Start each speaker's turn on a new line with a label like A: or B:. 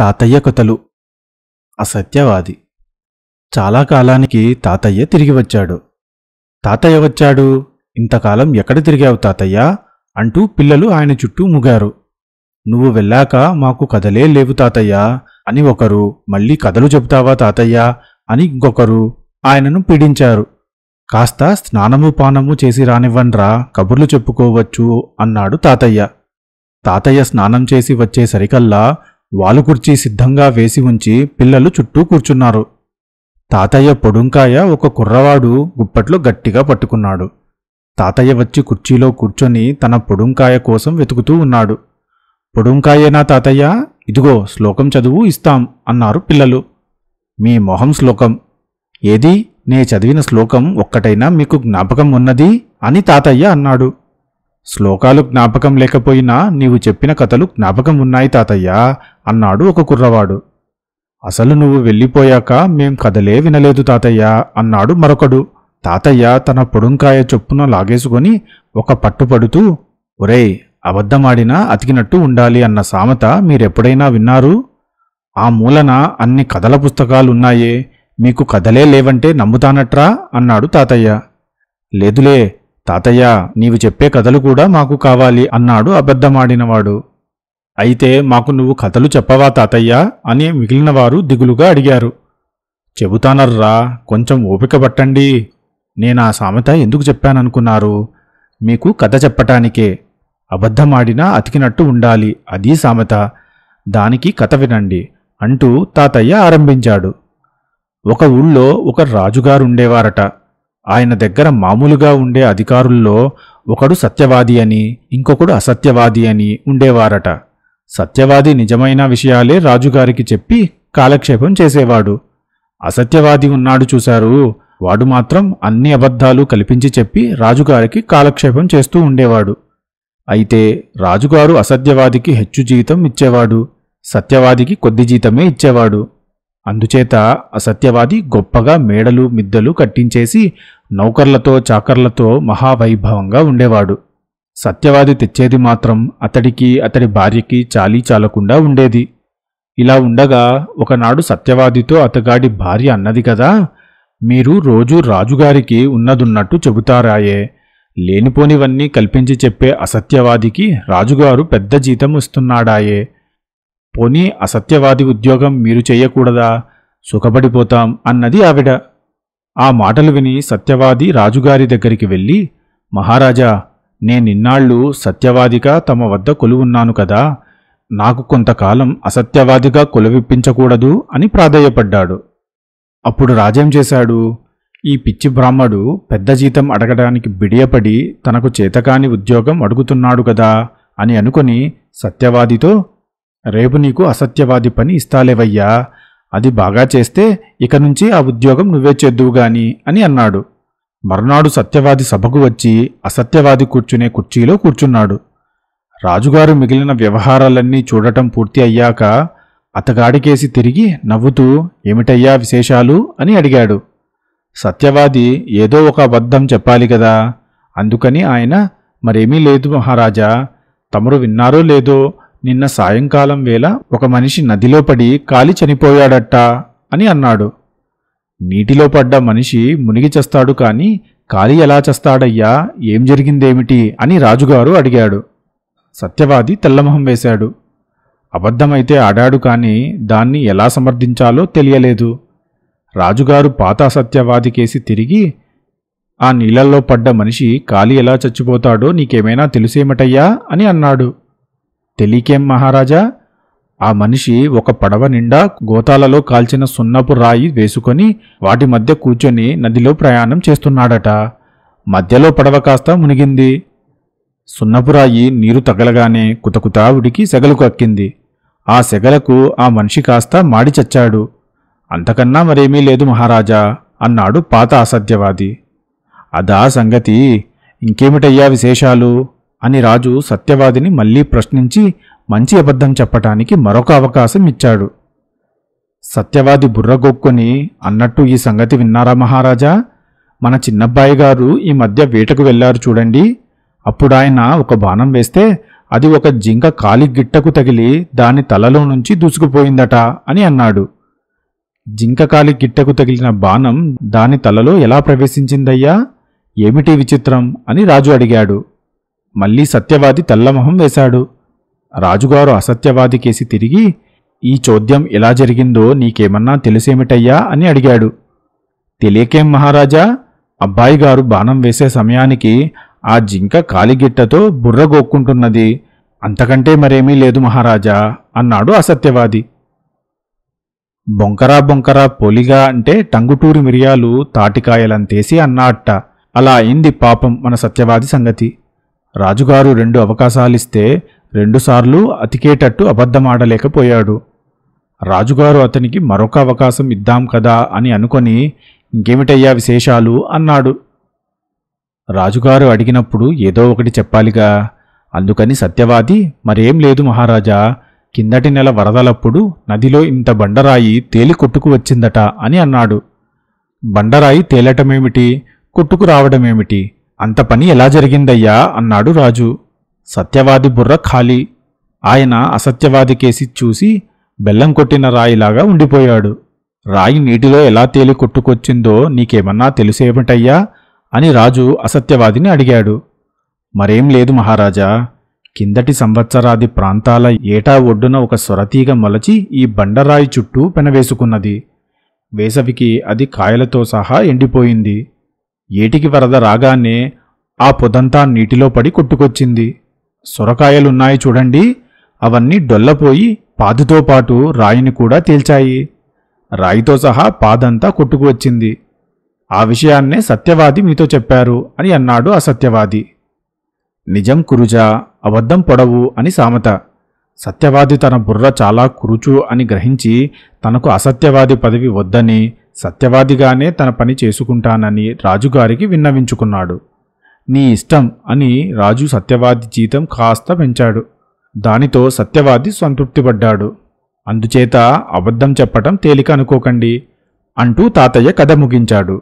A: తాతయ్య కథలు అసత్యవాది చాలా కాలానికి తాతయ్య తిరిగి వచ్చాడు తాతయ్య వచ్చాడు ఇంతకాలం ఎక్కడ తిరిగావు తాతయ్య అంటూ పిల్లలు ఆయన చుట్టూ ముగారు నువ్వు వెళ్ళాక మాకు కథలే లేవు తాతయ్య అని ఒకరు మళ్ళీ కథలు చెబుతావా తాతయ్య అని ఇంకొకరు ఆయనను పీడించారు కాస్త స్నానము పానము చేసి రానివ్వన్రా కబుర్లు చెప్పుకోవచ్చు అన్నాడు తాతయ్య తాతయ్య స్నానం చేసి వచ్చే సరికల్లా వాలుకుర్చీ సిద్ధంగా వేసి ఉంచి పిల్లలు చుట్టూ కూర్చున్నారు తాతయ్య పొడుంకాయ ఒక కుర్రవాడు గుప్పట్లో గట్టిగా పట్టుకున్నాడు తాతయ్య వచ్చి కుర్చీలో కూర్చొని తన పొడుంకాయ కోసం వెతుకుతూ ఉన్నాడు పొడుంకాయేనా తాతయ్య ఇదిగో శ్లోకం చదువు ఇస్తాం అన్నారు పిల్లలు మీ మొహం శ్లోకం ఏది నే చదివిన శ్లోకం ఒక్కటైనా మీకు జ్ఞాపకం ఉన్నది అని తాతయ్య అన్నాడు శ్లోకాలు జ్ఞాపకం లేకపోయినా నీవు చెప్పిన కథలు జ్ఞాపకం ఉన్నాయి తాతయ్యా అన్నాడు ఒక కుర్రవాడు అసలు నువ్వు వెళ్ళిపోయాక మేం కథలే వినలేదు తాతయ్య అన్నాడు మరొకడు తాతయ్య తన పొడుంకాయ చొప్పున లాగేసుకొని ఒక పట్టుపడుతూ ఒరేయ్ అబద్ధమాడినా అతికినట్టు ఉండాలి అన్న సామెత మీరెప్పుడైనా విన్నారు ఆ మూలన అన్ని కథల పుస్తకాలున్నాయే మీకు కథలే లేవంటే నమ్ముతానట్రా అన్నాడు తాతయ్య లేదులే తాతయ్య నీవు చెప్పే కథలు కూడా మాకు కావాలి అన్నాడు అబద్ధమాడినవాడు అయితే మాకు నువ్వు కథలు చెప్పవా తాతయ్య అని మిగిలినవారు దిగులుగా అడిగారు చెబుతానర్రా కొంచెం ఓపిక పట్టండి నేను ఆ సామెత ఎందుకు చెప్పాననుకున్నారు మీకు కథ చెప్పటానికే అబద్ధమాడినా అతికినట్టు ఉండాలి అది సామెత దానికి కథ వినండి అంటూ తాతయ్య ఆరంభించాడు ఒక ఊళ్ళో ఒక రాజుగారుండేవారట ఆయన దగ్గర మామూలుగా ఉండే అధికారుల్లో ఒకడు సత్యవాది అని ఇంకొకడు అసత్యవాది అని ఉండేవారట సత్యవాది నిజమైన విషయాలే రాజుగారికి చెప్పి కాలక్షేపం చేసేవాడు అసత్యవాది ఉన్నాడు చూశారు వాడు మాత్రం అన్ని అబద్ధాలు కల్పించి చెప్పి రాజుగారికి కాలక్షేపం చేస్తూ ఉండేవాడు అయితే రాజుగారు అసత్యవాదికి హెచ్చు జీతం ఇచ్చేవాడు సత్యవాదికి కొద్ది జీతమే ఇచ్చేవాడు అందుచేత అసత్యవాది గొప్పగా మేడలు మిద్దలు కట్టించేసి నౌకర్లతో చాకర్లతో మహావైభవంగా ఉండేవాడు సత్యవాది తెచ్చేది మాత్రం అతడికి అతడి భార్యకి చాలీ చాలకుండా ఉండేది ఇలా ఉండగా ఒకనాడు సత్యవాదితో అతగాడి భార్య అన్నది కదా మీరు రోజూ రాజుగారికి ఉన్నదున్నట్టు చెబుతారాయే లేనిపోనివన్నీ కల్పించి చెప్పే అసత్యవాదికి రాజుగారు పెద్ద జీతం ఇస్తున్నాడాయే పోనీ అసత్యవాది ఉద్యోగం మీరు చేయకూడదా సుఖపడిపోతాం అన్నది ఆవిడ ఆ మాటలు విని సత్యవాది రాజుగారి దగ్గరికి వెళ్ళి మహారాజా నేనిన్నాళ్ళు సత్యవాదిగా తమ వద్ద కొలువున్నాను కదా నాకు కొంతకాలం అసత్యవాదిగా కొలువిప్పించకూడదు అని ప్రాధేయపడ్డాడు అప్పుడు రాజేం చేశాడు ఈ పిచ్చి బ్రాహ్మడు పెద్ద జీతం అడగడానికి బిడియపడి తనకు చేతకాని ఉద్యోగం అడుగుతున్నాడు కదా అని అనుకుని సత్యవాదితో రేపు నీకు అసత్యవాది పని ఇస్తాలేవయ్యా అది బాగా చేస్తే ఇక నుంచి ఆ ఉద్యోగం నువ్వే చేద్దువు గాని అని అన్నాడు మర్నాడు సత్యవాది సభకు వచ్చి అసత్యవాది కూర్చునే కుర్చీలో కూర్చున్నాడు రాజుగారు మిగిలిన వ్యవహారాలన్నీ చూడటం పూర్తి అయ్యాక అతగాడికేసి తిరిగి నవ్వుతూ ఏమిటయ్యా విశేషాలు అని అడిగాడు సత్యవాది ఏదో ఒక అబద్ధం చెప్పాలి కదా అందుకని ఆయన మరేమీ లేదు మహారాజా తమరు విన్నారో లేదో నిన్న సాయంకాలం వేళ ఒక మనిషి నదిలో పడి కాలి చనిపోయాడట్టా అని అన్నాడు నీటిలో పడ్డ మనిషి మునిగి చస్తాడు కానీ కాలి ఎలా చస్తాడయ్యా ఏం జరిగిందేమిటి అని రాజుగారు అడిగాడు సత్యవాది తెల్లమొహం వేశాడు అబద్ధమైతే ఆడాడు కానీ దాన్ని ఎలా సమర్థించాలో తెలియలేదు రాజుగారు పాత సత్యవాది కేసి తిరిగి ఆ నీళ్ళల్లో పడ్డ మనిషి కాలి ఎలా చచ్చిపోతాడో నీకేమైనా తెలుసేమిటయ్యా అని అన్నాడు తెలియకేం మహారాజా ఆ మనిషి ఒక పడవ నిండా గోతాలలో కాల్చిన సున్నపు రాయి వేసుకొని వాటి మధ్య కూర్చొని నదిలో ప్రయాణం చేస్తున్నాడట మధ్యలో పడవ కాస్త మునిగింది సున్నపు రాయి నీరు తగలగానే కుతకుతా ఉడికి సెగలు కక్కింది ఆ సెగలకు ఆ మనిషి కాస్త మాడి చచ్చాడు అంతకన్నా మరేమీ లేదు మహారాజా అన్నాడు పాత అసత్యవాది అదా సంగతి ఇంకేమిటయ్యా విశేషాలు అని రాజు సత్యవాదిని మళ్లీ ప్రశ్నించి మంచి అబద్ధం చెప్పటానికి మరొక అవకాశం ఇచ్చాడు సత్యవాది బుర్రగొక్కుని అన్నట్టు ఈ సంగతి విన్నారా మహారాజా మన చిన్నబ్బాయి గారు ఈ మధ్య వేటకు వెళ్లారు చూడండి అప్పుడు ఆయన ఒక బాణం వేస్తే అది ఒక జింక కాలి గిట్టకు తగిలి దాని తలలో నుంచి దూసుకుపోయిందట అని అన్నాడు జింక కాలి గిట్టకు తగిలిన బాణం దాని తలలో ఎలా ప్రవేశించిందయ్యా ఏమిటి విచిత్రం అని రాజు అడిగాడు మళ్ళీ సత్యవాది తెల్లమొహం వేశాడు రాజుగారు అసత్యవాది కేసి తిరిగి ఈ చోద్యం ఎలా జరిగిందో నీకేమన్నా తెలిసేమిటయ్యా అని అడిగాడు తెలియకేం మహారాజా అబ్బాయి గారు బాణం వేసే సమయానికి ఆ జింక కాలిగిట్టతో బుర్ర గోక్కుంటున్నది అంతకంటే మరేమీ లేదు మహారాజా అన్నాడు అసత్యవాది బొంకరా బొంకరా పొలిగా అంటే టంగుటూరి మిరియాలు తాటికాయలంతేసి అన్నాట అలా అయింది పాపం మన సత్యవాది సంగతి రాజుగారు రెండు అవకాశాలిస్తే రెండుసార్లు అతికేటట్టు అబద్ధమాడలేకపోయాడు రాజుగారు అతనికి మరొక అవకాశం ఇద్దాం కదా అని అనుకొని ఇంకేమిటయ్యా విశేషాలు అన్నాడు రాజుగారు అడిగినప్పుడు ఏదో ఒకటి చెప్పాలిగా అందుకని సత్యవాది మరేం లేదు మహారాజా కిందటి నెల వరదలప్పుడు నదిలో ఇంత బండరాయి తేలి కొట్టుకు వచ్చిందట అని అన్నాడు బండరాయి తేలటమేమిటి కొట్టుకు రావడమేమిటి అంత పని ఎలా జరిగిందయ్యా అన్నాడు రాజు సత్యవాది బుర్ర ఖాళీ ఆయన అసత్యవాది కేసి చూసి బెల్లం కొట్టిన రాయిలాగా ఉండిపోయాడు రాయి నీటిలో ఎలా తేలి కొట్టుకొచ్చిందో నీకేమన్నా తెలిసేమిటయ్యా అని రాజు అసత్యవాదిని అడిగాడు మరేం లేదు మహారాజా కిందటి సంవత్సరాది ప్రాంతాల ఏటా ఒడ్డున ఒక సొరతీగ మొలచి ఈ బండరాయి చుట్టూ పెనవేసుకున్నది వేసవికి అది కాయలతో సహా ఎండిపోయింది ఏటికి వరద రాగానే ఆ పొదంతా నీటిలో పడి కొట్టుకొచ్చింది సొరకాయలున్నాయి చూడండి అవన్నీ డొల్లపోయి పాదుతో పాటు రాయిని కూడా తేల్చాయి రాయితో సహా పాదంతా కొట్టుకువచ్చింది ఆ విషయాన్నే సత్యవాది మీతో చెప్పారు అని అన్నాడు అసత్యవాది నిజం కురుజా అబద్ధం పొడవు అని సామత సత్యవాది తన బుర్ర చాలా కురుచు అని గ్రహించి తనకు అసత్యవాది పదవి వద్దని సత్యవాదిగానే తన పని చేసుకుంటానని రాజుగారికి విన్నవించుకున్నాడు నీ ఇష్టం అని రాజు సత్యవాది జీతం కాస్త పెంచాడు దానితో సత్యవాది సంతృప్తిపడ్డాడు అందుచేత అబద్ధం చెప్పటం తేలిక అనుకోకండి అంటూ తాతయ్య కథ ముగించాడు